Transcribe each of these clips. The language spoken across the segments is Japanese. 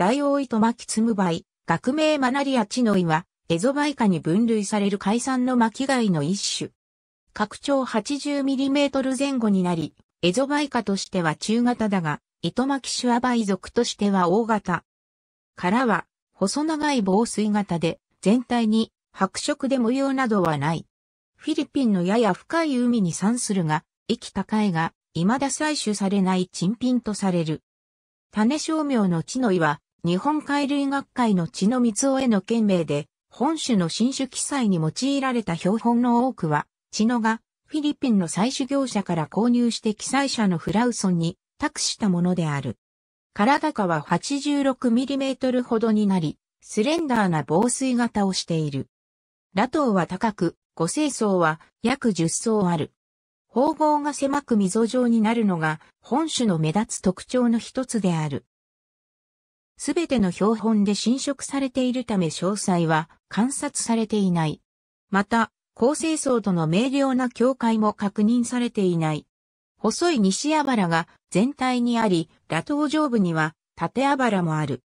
大王糸巻きつむばい、学名マナリアチノイは、エゾバイカに分類される海産の巻き貝の一種。拡張 80mm 前後になり、エゾバイカとしては中型だが、糸巻きシュアバイ属としては大型。殻は、細長い防水型で、全体に白色で模様などはない。フィリピンのやや深い海に産するが、息高いが未だ採取されない珍品とされる。種商名の地の岩、日本海類学会の血の三雄への件名で、本種の新種記載に用いられた標本の多くは、血のがフィリピンの採取業者から購入して記載者のフラウソンに託したものである。体高は 86mm ほどになり、スレンダーな防水型をしている。ラトウは高く、五星層は約10層ある。縫合が狭く溝状になるのが本種の目立つ特徴の一つである。すべての標本で侵食されているため詳細は観察されていない。また、高生層との明瞭な境界も確認されていない。細い西あばらが全体にあり、羅頭上部には縦あばらもある。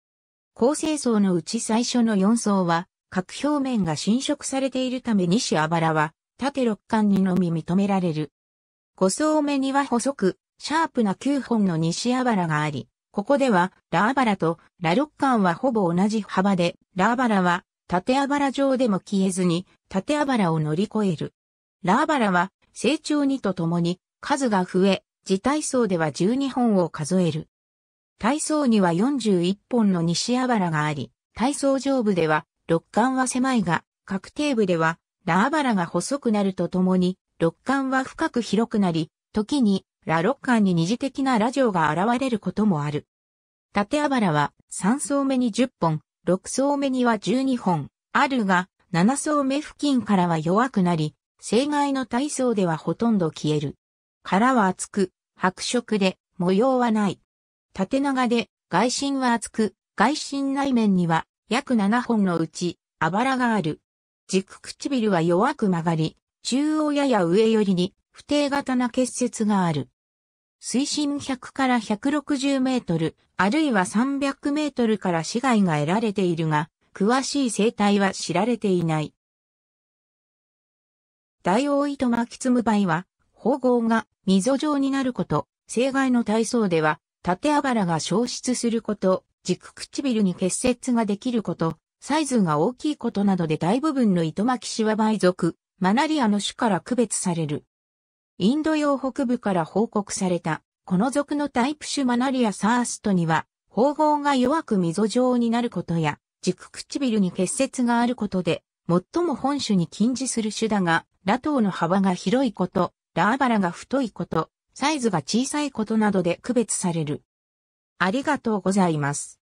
高生層のうち最初の4層は、各表面が侵食されているため西あばらは、縦6巻にのみ認められる。5層目には細く、シャープな9本の西あばらがあり、ここでは、ラーバラとラロッカンはほぼ同じ幅で、ラーバラは縦あばら上でも消えずに、縦あばらを乗り越える。ラーバラは、成長にとともに、数が増え、自体操では12本を数える。体操には41本の西あばらがあり、体操上部では、六冠は狭いが、確定部では、ラーバラが細くなるとともに、六冠は深く広くなり、時にラロッカーに二次的なラジオが現れることもある。縦あばらは3層目に10本、6層目には12本、あるが、7層目付近からは弱くなり、生外の体操ではほとんど消える。殻は厚く、白色で、模様はない。縦長で、外心は厚く、外心内面には、約7本のうち、あばらがある。軸唇は弱く曲がり、中央やや上寄りに、不定型な結節がある。水深100から160メートル、あるいは300メートルから死骸が得られているが、詳しい生態は知られていない。ダイオウイトマキツムバイは、縫合が溝状になること、生骸の体操では、縦あばらが消失すること、軸唇に結節ができること、サイズが大きいことなどで大部分の糸巻きシワ倍属、マナリアの種から区別される。インド洋北部から報告された、この属のタイプ種マナリアサーストには、縫合が弱く溝状になることや、軸唇に結節があることで、最も本種に近似する種だが、ラトウの幅が広いこと、ラーバラが太いこと、サイズが小さいことなどで区別される。ありがとうございます。